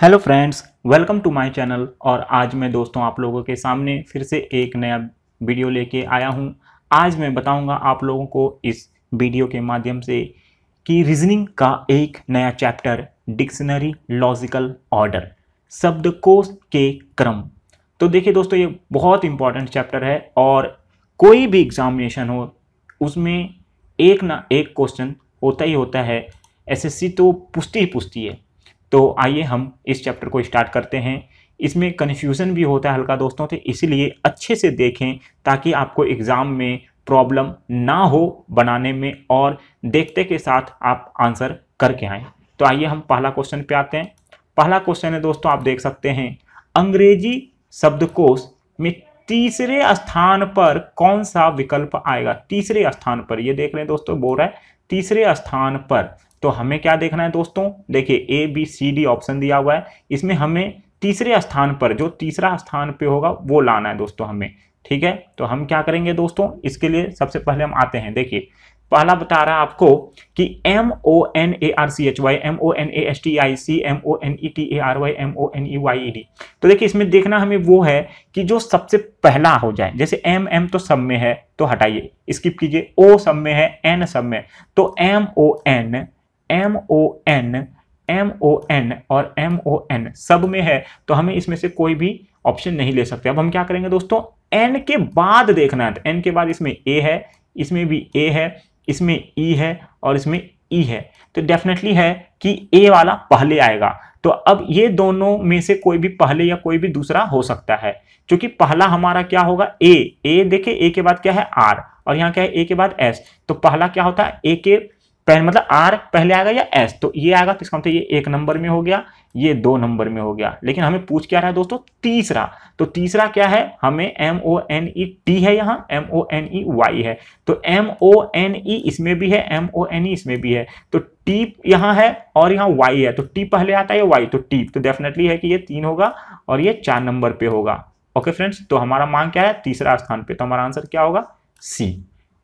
Hello friends welcome to my channel और आज मैं दोस्तों आप लोगों के सामने फिर से एक नया वीडियो लेके आया हूं आज मैं बताऊंगा आप लोगों को इस वीडियो के माध्यम से कि रीजनिंग का एक नया चैप्टर डिक्शनरी लॉजिकल ऑर्डर शब्दकोश के क्रम तो देखिए दोस्तों ये बहुत इंपॉर्टेंट चैप्टर है और कोई भी एग्जामिनेशन हो उसमें एक ना एक क्वेश्चन होता ही होता है एसएससी तो पुष्टि ही पुष्टि है तो आइए हम इस चैप्टर को स्टार्ट करते हैं इसमें कन्फ्यूज़न भी होता है हल्का दोस्तों तो इसीलिए अच्छे से देखें ताकि आपको एग्ज़ाम में प्रॉब्लम ना हो बनाने में और देखते के साथ आप आंसर करके आएँ तो आइए हम पहला क्वेश्चन पे आते हैं पहला क्वेश्चन है दोस्तों आप देख सकते हैं अंग्रेजी शब्दकोश में तीसरे स्थान पर कौन सा विकल्प आएगा तीसरे स्थान पर ये देख रहे हैं दोस्तों बोल रहा है तीसरे स्थान पर तो हमें क्या देखना है दोस्तों देखिए A B C D option दिया हुआ है इसमें हमें तीसरे स्थान पर जो तीसरा स्थान पे होगा वो लाना है दोस्तों हमें ठीक है तो हम क्या करेंगे दोस्तों इसके लिए सबसे पहले हम आते हैं देखिए पहला बता रहा है आपको कि M O N A R C H Y M O N A S T I C M O N E T A R Y M O N E Y E D तो देखिए इसमें देखना हमें वो है कि जो सबसे पहला हो जाए जैसे एम एम तो सब में है तो हटाइए स्किप कीजिए ओ सब में है एन सब में तो M O N M O N M O N और एम ओ एन सब में है तो हमें इसमें से कोई भी ऑप्शन नहीं ले सकते अब हम क्या करेंगे दोस्तों एन के बाद देखना है एन के बाद इसमें ए है इसमें भी ए है इसमें ई e है और इसमें ई e है तो डेफिनेटली है कि ए वाला पहले आएगा तो अब ये दोनों में से कोई भी पहले या कोई भी दूसरा हो सकता है क्योंकि पहला हमारा क्या होगा ए ए देखे ए के बाद क्या है आर और यहाँ क्या है ए के बाद एस तो पहला क्या होता है ए के पहले मतलब आर पहले आएगा या एस तो ये आएगा तो इसका मतलब ये एक नंबर में हो गया ये दो नंबर में हो गया लेकिन हमें पूछ क्या रहा है दोस्तों तीसरा तो तीसरा क्या है हमें M O N E T है यहाँ M O N E Y है तो एम ओ एन ई इसमें भी है एम ओ एन ई इसमें भी है तो टी यहाँ है और यहाँ वाई है तो टी पहले आता है वाई तो टी तो डेफिनेटली है कि ये तीन होगा और ये चार नंबर पे होगा ओके फ्रेंड्स तो हमारा मांग क्या है तीसरा स्थान पर तो हमारा आंसर क्या होगा सी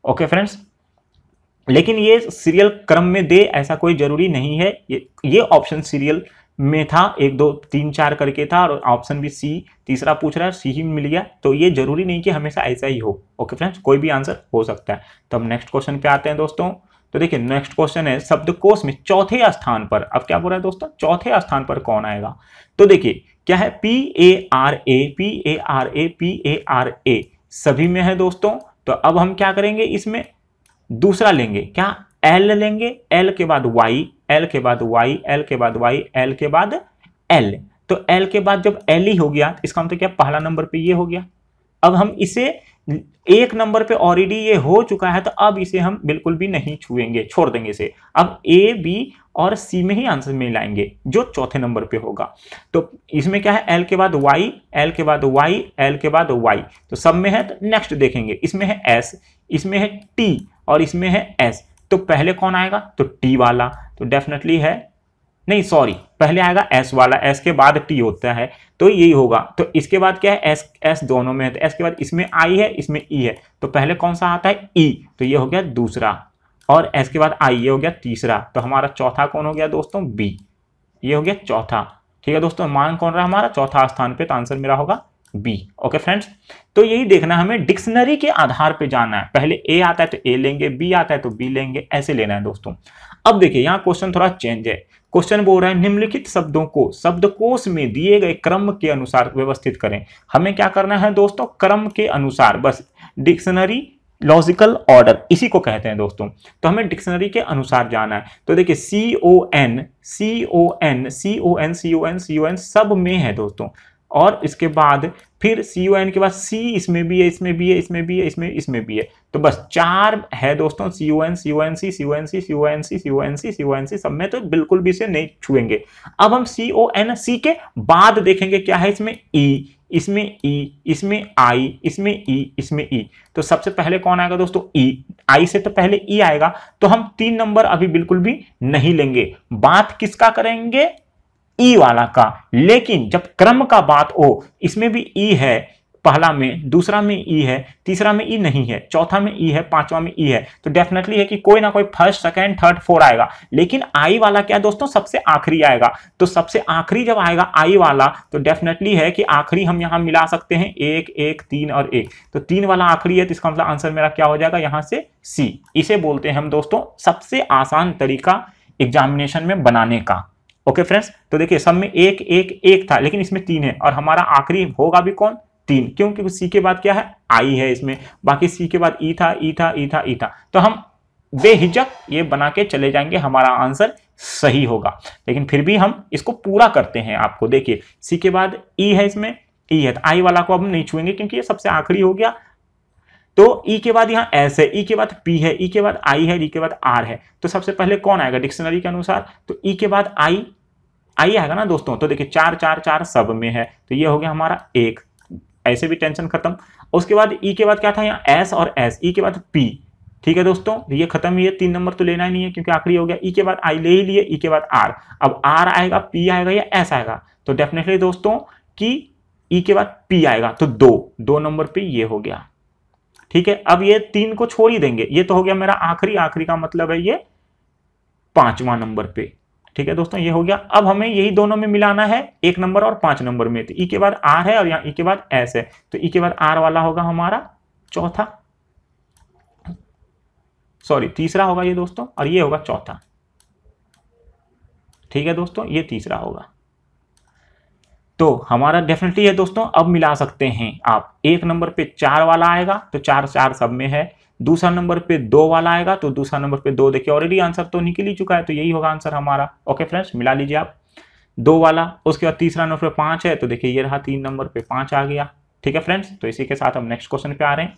ओके फ्रेंड्स लेकिन ये सीरियल क्रम में दे ऐसा कोई ज़रूरी नहीं है ये ये ऑप्शन सीरियल में था एक दो तीन चार करके था और ऑप्शन भी सी तीसरा पूछ रहा है सी ही मिल गया तो ये जरूरी नहीं कि हमेशा ऐसा ही हो ओके फ्रेंड्स कोई भी आंसर हो सकता है तो हम नेक्स्ट क्वेश्चन पे आते हैं दोस्तों तो देखिए नेक्स्ट क्वेश्चन है शब्दकोश में चौथे स्थान पर अब क्या बोल रहा है दोस्तों चौथे स्थान पर कौन आएगा तो देखिए क्या है P A R A P A R A P A R A सभी में है दोस्तों तो अब हम क्या करेंगे इसमें दूसरा लेंगे क्या एल लेंगे एल के बाद वाई एल के बाद वाई एल के बाद वाई एल के बाद एल तो एल के बाद जब एल ही हो गया तो इसका मतलब क्या पहला नंबर पे ये हो गया अब हम इसे एक नंबर पे ऑलरेडी ये हो चुका है तो अब इसे हम बिल्कुल भी नहीं छुएंगे छोड़ देंगे इसे अब ए बी और सी में ही आंसर मिलाएंगे जो चौथे नंबर पे होगा तो इसमें क्या है एल के बाद वाई एल के बाद वाई एल के बाद वाई तो सब में है तो नेक्स्ट देखेंगे इसमें है एस इसमें है टी और इसमें है एस तो पहले कौन आएगा तो टी वाला तो डेफिनेटली है नहीं सॉरी पहले आएगा एस वाला एस के बाद टी होता है तो यही होगा तो इसके बाद क्या है एस एस दोनों में है तो एस के बाद इसमें आई है इसमें ई e है तो पहले कौन सा आता है ई e। तो ये हो गया दूसरा और एस के बाद आई ये हो गया तीसरा तो हमारा चौथा कौन हो गया दोस्तों बी ये हो गया चौथा ठीक है दोस्तों मान कौन रहा हमारा चौथा स्थान पर तो आंसर मेरा होगा बी ओके फ्रेंड्स तो यही देखना हमें डिक्शनरी के आधार पे जाना है पहले ए आता है तो ए लेंगे बी आता है तो बी लेंगे ऐसे लेना है दोस्तों अब देखिए यहाँ क्वेश्चन थोड़ा चेंज है क्वेश्चन बोल रहा है निम्नलिखित शब्दों को शब्दकोश में दिए गए क्रम के अनुसार व्यवस्थित करें हमें क्या करना है दोस्तों क्रम के अनुसार बस डिक्शनरी लॉजिकल ऑर्डर इसी को कहते हैं दोस्तों तो हमें डिक्शनरी के अनुसार जाना है तो देखिए C O N C O N C O N C O N C O N सब में है दोस्तों और इसके बाद फिर सी ओ एन के बाद सी इसमें भी है इसमें भी है इसमें भी है इसमें इसमें भी है तो बस चार है दोस्तों C O N C O N C C O N C C O N C C O N C C O N C सब में तो बिल्कुल भी इसे नहीं छुएंगे अब हम सी ओ एन सी के बाद देखेंगे क्या है इसमें ई e, इसमें ई e, इसमें आई इसमें ई e, इसमें ई तो सबसे पहले कौन आएगा दोस्तों ई आई से तो पहले ई आएगा तो हम तीन नंबर अभी बिल्कुल भी नहीं लेंगे बात किसका करेंगे ई वाला का लेकिन जब क्रम का बात हो इसमें भी ई है पहला में दूसरा में ई है तीसरा में ई नहीं है चौथा में ई है पांचवा में ई है तो डेफिनेटली है कि कोई ना कोई फर्स्ट सेकेंड थर्ड फोर आएगा लेकिन आई वाला क्या दोस्तों सबसे आखिरी आएगा तो सबसे आखिरी जब आएगा आई वाला तो डेफिनेटली है कि आखिरी हम यहाँ मिला सकते हैं एक एक तीन और एक तो तीन वाला आखिरी है तो इसका मतलब आंसर मेरा क्या हो जाएगा यहाँ से सी इसे बोलते हैं हम दोस्तों सबसे आसान तरीका एग्जामिनेशन में बनाने का ओके फ्रेंड्स तो देखिए सब में एक एक एक था लेकिन इसमें तीन है और हमारा आखिरी होगा भी कौन तीन क्योंकि सी के बाद क्या है आई है इसमें बाकी सी के बाद ई था ई था ई था ई था तो हम बेहिजक ये बना के चले जाएंगे हमारा आंसर सही होगा लेकिन फिर भी हम इसको पूरा करते हैं आपको देखिए सी के बाद ई है इसमें ई है तो आई वाला को हम नहीं छुएंगे क्योंकि ये सबसे आखिरी हो गया तो ई के बाद यहाँ एस है ई के बाद पी है ई के बाद आई है ई के बाद आर है तो सबसे पहले कौन आएगा डिक्शनरी के अनुसार तो ई के बाद आई आई आएगा ना दोस्तों तो देखिए चार चार चार सब में है तो ये हो गया हमारा एक ऐसे भी टेंशन खत्म उसके बाद ई के बाद क्या था यहाँ एस और एस ई के बाद पी ठीक है दोस्तों ये खत्म ही है तीन नंबर तो लेना ही नहीं है क्योंकि आखिरी हो गया ई के बाद आई ले ही लिए ई के बाद आर अब आर आएगा पी आएगा या एस आएगा तो डेफिनेटली दोस्तों कि ई के बाद पी आएगा तो दो दो नंबर पे ये हो गया ठीक है अब ये तीन को छोड़ ही देंगे ये तो हो गया मेरा आखिरी आखिरी का मतलब है ये पांचवा नंबर पे ठीक है दोस्तों ये हो गया अब हमें यही दोनों में मिलाना है एक नंबर और पांच नंबर में तो ई के बाद आर है और यहाँ ई के बाद एस है तो ई के बाद आर वाला होगा हमारा चौथा सॉरी तीसरा होगा ये दोस्तों और ये होगा चौथा ठीक है दोस्तों ये तीसरा होगा तो हमारा डेफिनेटली है दोस्तों अब मिला सकते हैं आप एक नंबर पे चार वाला आएगा तो चार चार सब में है दूसरा नंबर पे दो वाला आएगा तो दूसरा नंबर पे दो देखिए ऑलरेडी आंसर तो निकल ही चुका है तो यही होगा आंसर हमारा ओके फ्रेंड्स मिला लीजिए आप दो वाला उसके बाद तीसरा नंबर पे पांच है तो देखिए ये रहा तीन नंबर पे पांच आ गया ठीक है फ्रेंड्स तो इसी के साथ हम नेक्स्ट क्वेश्चन पे आ रहे हैं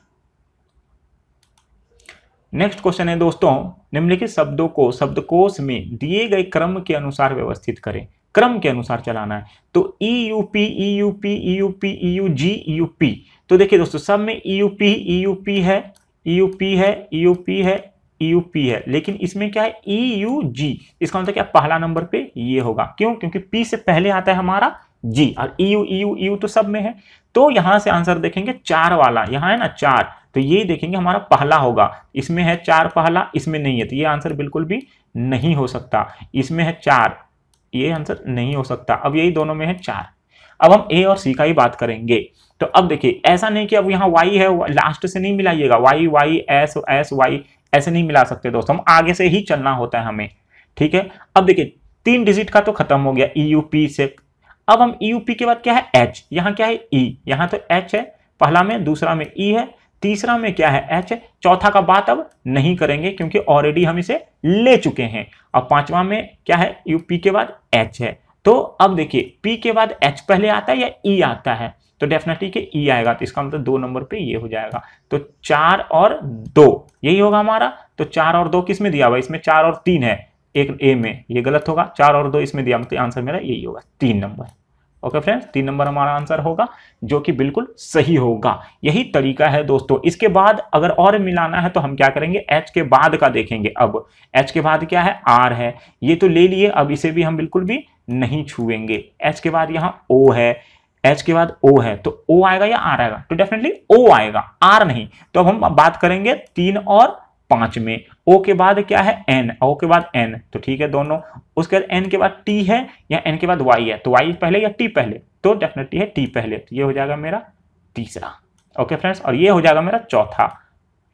नेक्स्ट क्वेश्चन है दोस्तों निम्नलिखित शब्दों को शब्दकोश में दिए गए क्रम के अनुसार व्यवस्थित करें क्रम के अनुसार चलाना है तो E U P E U P E U P E U G E U P तो देखिए दोस्तों सब में E U P E U P है ई यू पी है ई यू पी है ई यू पी है लेकिन इसमें क्या है ई यू जी इसका मतलब क्या पहला नंबर पे ये होगा क्यों क्योंकि पी से पहले आता है हमारा जी और E U E U E U तो सब में है तो यहां से आंसर देखेंगे चार वाला यहां है ना चार तो ये देखेंगे हमारा पहला होगा इसमें है चार पहला इसमें नहीं है तो ये आंसर बिल्कुल भी नहीं हो सकता इसमें है चार ये आंसर नहीं हो सकता अब यही दोनों में है चार अब हम ए और सी का ही बात करेंगे तो अब देखिए ऐसा नहीं कि अब यहाँ वाई है लास्ट से नहीं मिलाइएगा Y Y S S Y ऐसे नहीं मिला सकते दोस्तों हम आगे से ही चलना होता है हमें ठीक है अब देखिए तीन डिजिट का तो खत्म हो गया ई यू पी से अब हम ई यू पी के बाद क्या है एच यहाँ क्या है ई e. यहाँ तो एच है पहला में दूसरा में ई e है तीसरा में क्या है एच चौथा का बात अब नहीं करेंगे क्योंकि ऑलरेडी हम इसे ले चुके हैं अब पांचवा में क्या है यू पी के बाद एच है तो अब देखिए पी के बाद एच पहले आता है या ई e आता है तो डेफिनेटली के ई e आएगा तो इसका मतलब दो नंबर पे ये हो जाएगा तो चार और दो यही होगा हमारा तो चार और दो किस में दिया हुआ इसमें चार और तीन है एक ए में ये गलत होगा चार और दो इसमें दिया मतलब आंसर मेरा यही होगा तीन नंबर ओके फ्रेंड्स तीन नंबर हमारा आंसर होगा जो कि बिल्कुल सही होगा यही तरीका है दोस्तों इसके बाद अगर और मिलाना है तो हम क्या करेंगे एच के बाद का देखेंगे अब एच के बाद क्या है आर है ये तो ले लिए अब इसे भी हम बिल्कुल भी नहीं छुएंगे एच के बाद यहाँ ओ है एच के बाद ओ है तो ओ आएगा या आर आएगा तो डेफिनेटली ओ आएगा आर नहीं तो अब हम बात करेंगे तीन और पांच में ओ के बाद क्या है एन ओ के बाद एन तो ठीक है दोनों उसके बाद एन के बाद टी है या एन के बाद वाई है तो वाई पहले या टी पहले तो डेफिनेटली है टी पहले तो ये हो जाएगा मेरा तीसरा ओके फ्रेंड्स और ये हो जाएगा मेरा चौथा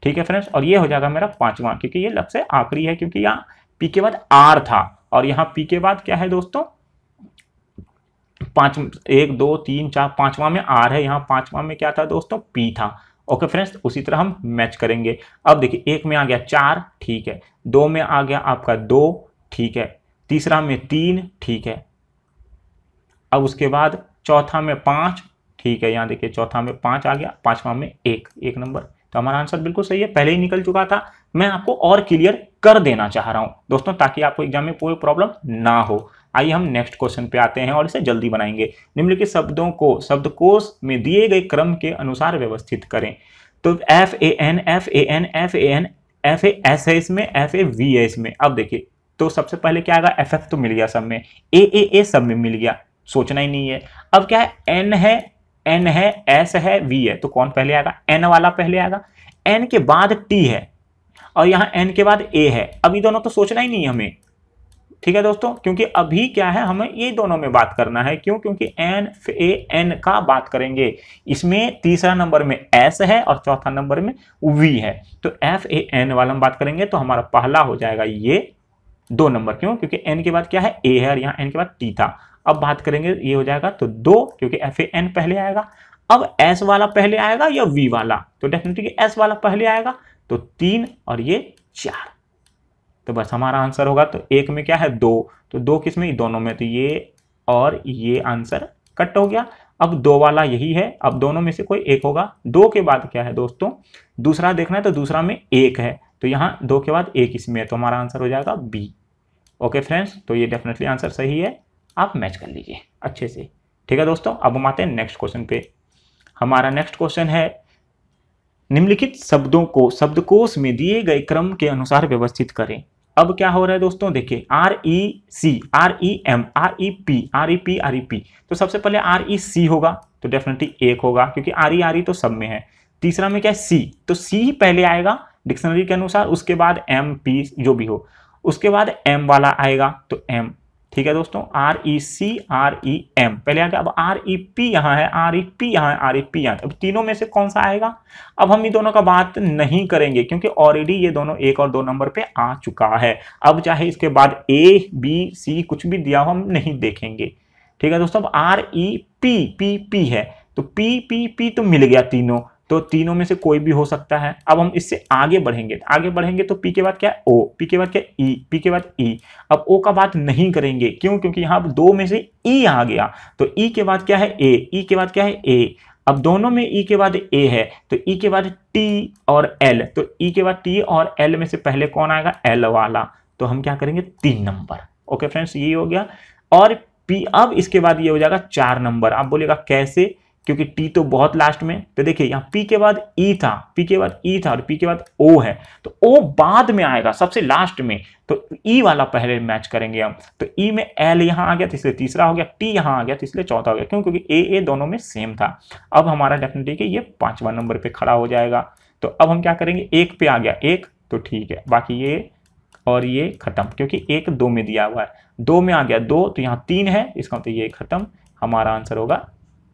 ठीक है फ्रेंड्स और ये हो जाएगा मेरा पांचवा क्योंकि ये लक्ष्य आखिरी है क्योंकि यहाँ पी के बाद आर था और यहाँ पी के बाद क्या है दोस्तों पांच एक दो तीन चार पांचवा में आर है यहाँ पांचवा में क्या था दोस्तों पी था ओके फ्रेंड्स उसी तरह हम मैच करेंगे अब देखिए एक में आ गया चार ठीक है दो में आ गया आपका दो ठीक है तीसरा में तीन ठीक है अब उसके बाद चौथा में पांच ठीक है यहां देखिए चौथा में पांच आ गया पांचवा में एक एक नंबर तो हमारा आंसर बिल्कुल सही है पहले ही निकल चुका था मैं आपको और क्लियर कर देना चाह रहा हूं दोस्तों ताकि आपको एग्जाम में कोई प्रॉब्लम ना हो आइए हम नेक्स्ट क्वेश्चन पे आते हैं और इसे जल्दी बनाएंगे निम्नलिखित शब्दों को शब्दकोश में दिए गए क्रम के अनुसार व्यवस्थित करें तो F A N F A N F A N F A S है इसमें एफ ए वी है इसमें अब देखिए तो सबसे पहले क्या आएगा एफ एफ तो मिल गया सब में ए ए ए सब में मिल गया सोचना ही नहीं है अब क्या है एन है एन है एस है वी है तो कौन पहले आएगा एन वाला पहले आएगा एन के बाद टी है और यहाँ एन के बाद ए है अब ये दोनों तो सोचना ही नहीं हमें ठीक है दोस्तों क्योंकि अभी क्या है हमें ये दोनों में बात करना है क्यों क्योंकि एन ए एन का बात करेंगे इसमें तीसरा नंबर में एस है और चौथा नंबर में वी है तो एफ ए एन वाला हम बात करेंगे तो हमारा पहला हो जाएगा ये दो नंबर क्यों क्योंकि एन के बाद क्या है ए है और यहाँ एन के बाद टी था अब बात करेंगे ये हो जाएगा तो दो क्योंकि एफ ए एन पहले आएगा अब एस वाला पहले आएगा या वी वाला तो डेफिनेटली एस वाला पहले आएगा तो तीन और ये चार तो बस हमारा आंसर होगा तो एक में क्या है दो तो दो किस में दोनों में तो ये और ये आंसर कट हो गया अब दो वाला यही है अब दोनों में से कोई एक होगा दो के बाद क्या है दोस्तों दूसरा देखना है तो दूसरा में एक है तो यहाँ दो के बाद एक इसमें है तो हमारा आंसर हो जाएगा बी ओके फ्रेंड्स तो ये डेफिनेटली आंसर सही है आप मैच कर लीजिए अच्छे से ठीक है दोस्तों अब हम आते हैं नेक्स्ट क्वेश्चन पे हमारा नेक्स्ट क्वेश्चन है निम्नलिखित शब्दों को शब्दकोश में दिए गए क्रम के अनुसार व्यवस्थित करें अब क्या हो रहा है दोस्तों देखिए R E C R E M R E P R E P R E P तो सबसे पहले आर ई सी होगा तो डेफिनेटली एक होगा क्योंकि आर ई आर ई तो सब में है तीसरा में क्या है सी तो सी ही पहले आएगा डिक्शनरी के अनुसार उसके बाद एम पी जो भी हो उसके बाद एम वाला आएगा तो एम ठीक है दोस्तों R E C R E M पहले आ गया अब आर ई पी यहाँ है आर ई पी यहाँ है आर ई पी यहाँ अब तीनों में से कौन सा आएगा अब हम ये दोनों का बात नहीं करेंगे क्योंकि ऑलरेडी ये दोनों एक और दो नंबर पे आ चुका है अब चाहे इसके बाद ए बी सी कुछ भी दिया हो हम नहीं देखेंगे ठीक है दोस्तों अब R E P P P है तो पी पी पी तो मिल गया तीनों तो तीनों में से कोई भी हो सकता है अब हम इससे आगे बढ़ेंगे आगे बढ़ेंगे तो पी के बाद क्या है ओ पी के बाद क्या ई e। पी के बाद ई e। अब ओ का बात नहीं करेंगे क्यों क्योंकि यहाँ दो में से ई e आ गया तो ई के बाद क्या है ए ई के बाद क्या है ए अब दोनों में ई के बाद ए है तो ई के बाद टी और एल तो ई के बाद टी और एल में से पहले कौन आएगा एल वाला तो हम क्या करेंगे तीन नंबर ओके फ्रेंड्स ये हो गया और पी अब इसके बाद ये हो जाएगा चार नंबर आप बोलेगा कैसे क्योंकि टी तो बहुत लास्ट में तो देखिए यहाँ पी के बाद ई e था पी के बाद ई e था और पी के बाद ओ है तो ओ बाद में आएगा सबसे लास्ट में तो ई e वाला पहले मैच करेंगे हम तो ई में एल यहाँ आ गया तो इसलिए तीसरा हो गया टी यहाँ आ गया तो इसलिए चौथा हो गया क्यों क्योंकि ए ए दोनों में सेम था अब हमारा डेफिनेटली ये पांचवा नंबर पर खड़ा हो जाएगा तो अब हम क्या करेंगे एक पे आ गया एक तो ठीक है बाकी ये और ये खत्म क्योंकि एक दो में दिया हुआ है दो में आ गया दो तो यहाँ तीन है इसका मतलब तो ये खत्म हमारा आंसर होगा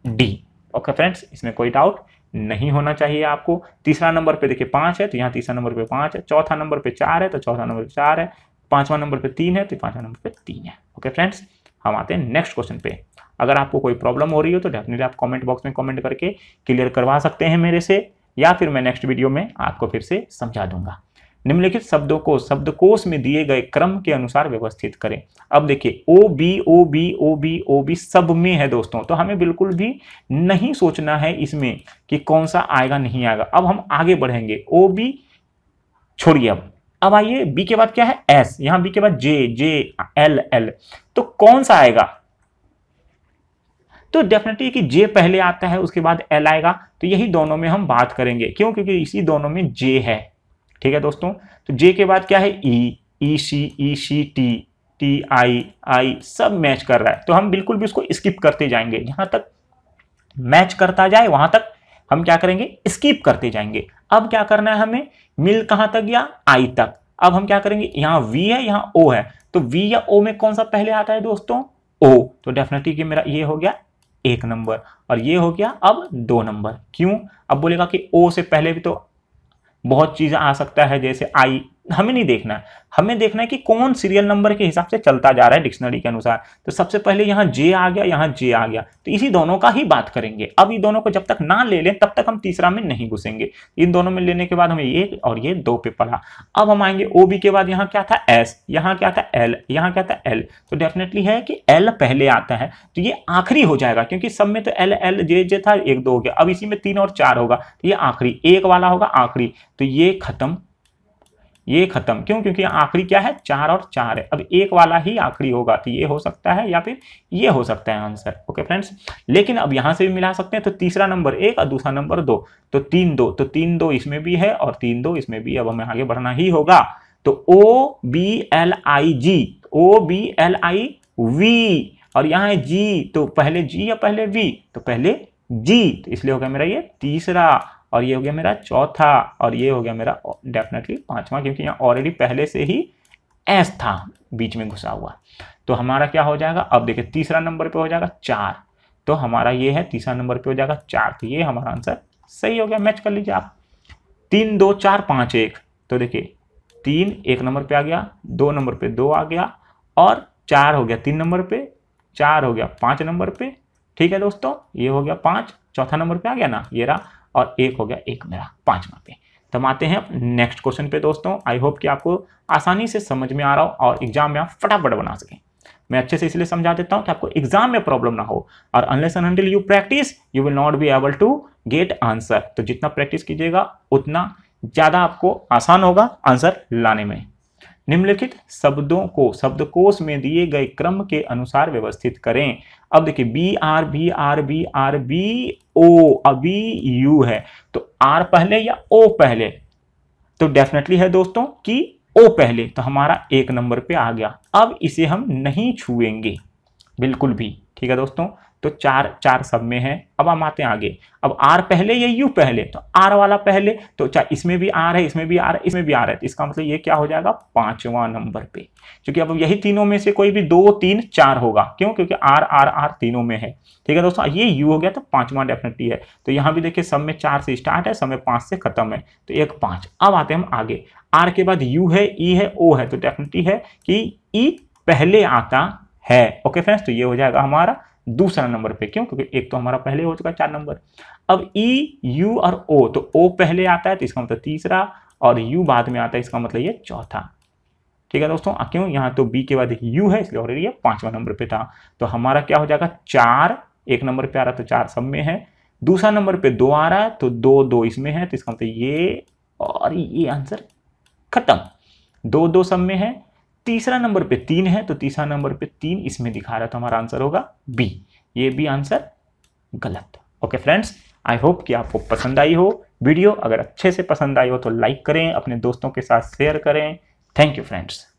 डी ओके फ्रेंड्स इसमें कोई डाउट नहीं होना चाहिए आपको तीसरा नंबर पे देखिए पाँच है तो यहाँ तीसरा नंबर पे पाँच है चौथा नंबर पे चार है तो चौथा नंबर पे चार है पांचवा नंबर पे तीन है तो पांचवा नंबर पे तीन है ओके फ्रेंड्स हम आते हैं नेक्स्ट क्वेश्चन पे अगर आपको कोई प्रॉब्लम हो रही हो तो डेफिनेटली आप कॉमेंट बॉक्स में कॉमेंट करके क्लियर करवा सकते हैं मेरे से या फिर मैं नेक्स्ट वीडियो में आपको फिर से समझा दूंगा निम्नलिखित शब्दों को शब्दकोश में दिए गए क्रम के अनुसार व्यवस्थित करें अब देखिए O B O B O B O B सब में है दोस्तों तो हमें बिल्कुल भी नहीं सोचना है इसमें कि कौन सा आएगा नहीं आएगा अब हम आगे बढ़ेंगे ओ बी छोड़िए अब अब आइए बी के बाद क्या है एस यहां बी के बाद जे जे एल एल तो कौन सा आएगा तो डेफिनेटली कि जे पहले आता है उसके बाद एल आएगा तो यही दोनों में हम बात करेंगे क्यों क्योंकि इसी दोनों में जे है ठीक है दोस्तों तो जे के बाद क्या है ई ई सी ई सी टी टी आई आई सब मैच कर रहा है तो हम बिल्कुल भी उसको स्किप करते जाएंगे जहाँ तक मैच करता जाए वहाँ तक हम क्या करेंगे स्किप करते जाएंगे अब क्या करना है हमें मिल कहाँ तक या आई तक अब हम क्या करेंगे यहाँ वी है यहाँ ओ है तो वी या ओ में कौन सा पहले आता है दोस्तों ओ तो डेफिनेटली कि मेरा ये हो गया एक नंबर और ये हो गया अब दो नंबर क्यों अब बोलेगा कि ओ से पहले भी तो बहुत चीज़ आ सकता है जैसे आई हमें नहीं देखना हमें देखना है कि कौन सीरियल नंबर के हिसाब से चलता जा रहा है डिक्शनरी के अनुसार तो सबसे पहले यहाँ जे आ गया यहाँ जे आ गया तो इसी दोनों का ही बात करेंगे अब ये दोनों को जब तक ना ले लें तब तक हम तीसरा में नहीं घुसेंगे इन दोनों में लेने के बाद हमें ये और ये दो पे पढ़ा अब हम आएंगे ओ के बाद यहाँ क्या था एस यहाँ क्या था एल यहाँ क्या था एल तो डेफिनेटली है कि एल पहले आता है तो ये आखिरी हो जाएगा क्योंकि सब में तो एल एल जे जे था एक दो हो गया अब इसी में तीन और चार होगा तो ये आखिरी एक वाला होगा आखिरी तो ये खत्म ये खत्म क्यों क्योंकि आखिरी क्या है चार और चार है अब एक वाला ही आखिरी होगा तो ये हो सकता है या फिर ये हो सकता है आंसर ओके फ्रेंड्स लेकिन अब यहां से भी मिला सकते हैं तो तीसरा नंबर एक और दूसरा नंबर दो तो तीन दो तो तीन दो इसमें भी है और तीन दो इसमें भी अब हमें आगे बढ़ना ही होगा तो O B L I G O B L I V और यहाँ है जी तो पहले जी या पहले वी तो पहले जी तो इसलिए हो गया मेरा ये तीसरा और ये हो गया मेरा चौथा और ये हो गया मेरा डेफिनेटली पांचवा क्योंकि यहाँ ऑलरेडी पहले से ही एस था बीच में घुसा हुआ तो हमारा क्या हो जाएगा अब देखिए तीसरा नंबर पे हो जाएगा चार तो हमारा ये है तीसरा नंबर पे हो जाएगा चार तो ये हमारा आंसर सही हो गया मैच कर लीजिए आप तीन दो चार पाँच एक तो देखिए तीन एक नंबर पर आ गया दो नंबर पर दो आ गया और चार हो गया तीन नंबर पर चार हो गया पाँच नंबर पर ठीक है दोस्तों ये हो गया पाँच चौथा नंबर पे आ गया ना ये रहा और एक हो गया एक मेरा पांचवा पे तब आते हैं नेक्स्ट क्वेश्चन पे दोस्तों आई होप कि आपको आसानी से समझ में आ रहा हो और एग्जाम में आप फटाफट बना सकें मैं अच्छे से इसलिए समझा देता हूँ कि आपको एग्जाम में प्रॉब्लम ना हो और unless and until you practice you will not be able to get answer तो जितना प्रैक्टिस कीजिएगा उतना ज़्यादा आपको आसान होगा आंसर लाने में निम्नलिखित शब्दों को शब्दकोश में दिए गए क्रम के अनुसार व्यवस्थित करें अब देखिए B R B R B R B O अभी यू है तो आर पहले या ओ पहले तो डेफिनेटली है दोस्तों कि ओ पहले तो हमारा एक नंबर पे आ गया अब इसे हम नहीं छुएंगे बिल्कुल भी ठीक है दोस्तों तो चार चार सब में है अब हम आते हैं आगे अब आर पहले या यू पहले तो आर वाला पहले तो चाहे इसमें भी आर है इसमें भी आर है इसमें भी आर है तो इसका मतलब ये क्या हो जाएगा पांचवा नंबर पे क्योंकि अब यही तीनों में से कोई भी दो तीन चार होगा क्यों क्योंकि आर आर आर तीनों में है ठीक है दोस्तों ये यू हो गया तो पांचवा डेफिनेटली है तो यहां भी देखिए सब में चार से स्टार्ट है सब में पांच से खत्म है तो एक पांच अब आते हैं हम आगे आर के बाद यू है ई है ओ है तो डेफिनेटली है कि ई पहले आता है ओके फ्रेंड्स तो ये हो जाएगा हमारा दूसरा नंबर पे क्यों क्योंकि एक तो हमारा पहले हो चुका चार नंबर अब ई e, यू और ओ तो ओ पहले आता है तो इसका मतलब तीसरा और यू बाद में आता है इसका मतलब ये चौथा ठीक है दोस्तों क्यों यहाँ तो बी के बाद यू है इसलिए ऑलरेडी ये पांचवा नंबर पे था तो हमारा क्या हो जाएगा चार एक नंबर पे आ रहा तो चार सब में है दूसरा नंबर पे दो आ रहा है तो दो दो इसमें है तो इसका मतलब ये और ये आंसर खत्म दो दो सब में है तीसरा नंबर पे तीन है तो तीसरा नंबर पे तीन इसमें दिखा रहा तो हमारा आंसर होगा बी ये भी आंसर गलत ओके फ्रेंड्स आई होप कि आपको पसंद आई हो वीडियो अगर अच्छे से पसंद आई हो तो लाइक करें अपने दोस्तों के साथ शेयर करें थैंक यू फ्रेंड्स